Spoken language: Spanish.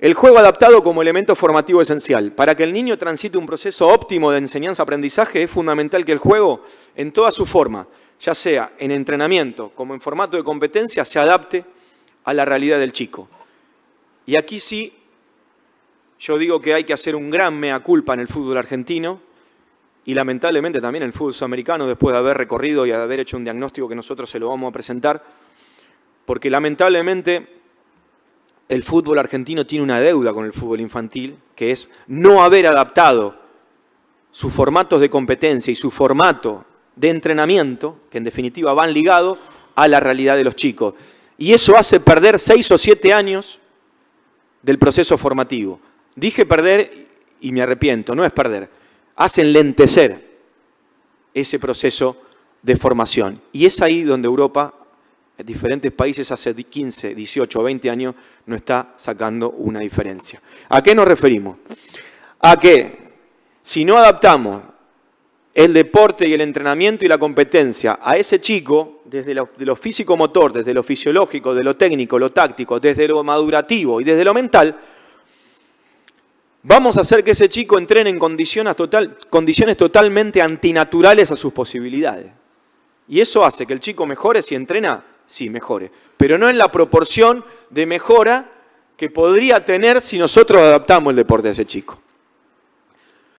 El juego adaptado como elemento formativo esencial. Para que el niño transite un proceso óptimo de enseñanza-aprendizaje es fundamental que el juego, en toda su forma, ya sea en entrenamiento como en formato de competencia, se adapte a la realidad del chico. Y aquí sí, yo digo que hay que hacer un gran mea culpa en el fútbol argentino y lamentablemente también en el fútbol sudamericano, después de haber recorrido y de haber hecho un diagnóstico que nosotros se lo vamos a presentar, porque lamentablemente el fútbol argentino tiene una deuda con el fútbol infantil, que es no haber adaptado sus formatos de competencia y su formato de entrenamiento, que en definitiva van ligados, a la realidad de los chicos. Y eso hace perder seis o siete años del proceso formativo. Dije perder y me arrepiento, no es perder, hace lentecer ese proceso de formación. Y es ahí donde Europa en diferentes países hace 15, 18, 20 años no está sacando una diferencia. ¿A qué nos referimos? A que si no adaptamos el deporte y el entrenamiento y la competencia a ese chico, desde lo, físico-motor, desde lo fisiológico, de lo técnico, lo táctico, desde lo madurativo y desde lo mental, vamos a hacer que ese chico entrene en condiciones totalmente antinaturales a sus posibilidades. Y eso hace que el chico mejore si entrena, sí, mejore, pero no en la proporción de mejora que podría tener si nosotros adaptamos el deporte a ese chico.